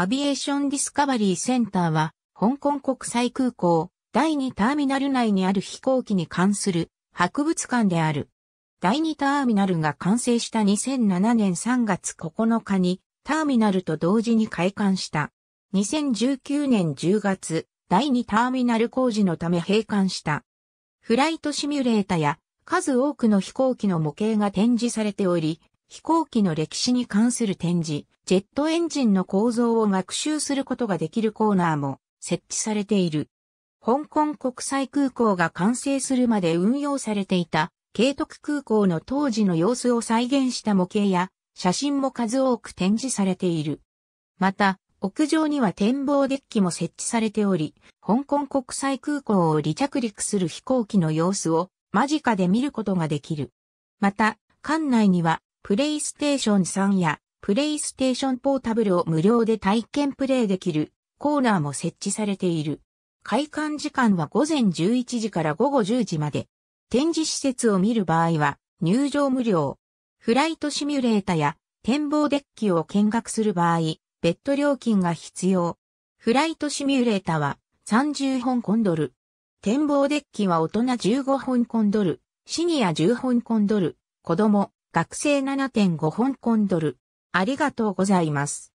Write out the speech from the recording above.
アビエーションディスカバリーセンターは、香港国際空港第2ターミナル内にある飛行機に関する博物館である。第2ターミナルが完成した2007年3月9日にターミナルと同時に開館した。2019年10月、第2ターミナル工事のため閉館した。フライトシミュレータや数多くの飛行機の模型が展示されており、飛行機の歴史に関する展示、ジェットエンジンの構造を学習することができるコーナーも設置されている。香港国際空港が完成するまで運用されていた、慶徳空港の当時の様子を再現した模型や写真も数多く展示されている。また、屋上には展望デッキも設置されており、香港国際空港を離着陸する飛行機の様子を間近で見ることができる。また、館内にはプレイステーション3やプレイステーションポータブルを無料で体験プレイできるコーナーも設置されている。開館時間は午前11時から午後10時まで。展示施設を見る場合は入場無料。フライトシミュレータや展望デッキを見学する場合、別途料金が必要。フライトシミュレータは30本コンドル。展望デッキは大人15本コンドル、シニア10本コンドル、子供学生7.5コンドル。ありがとうございます。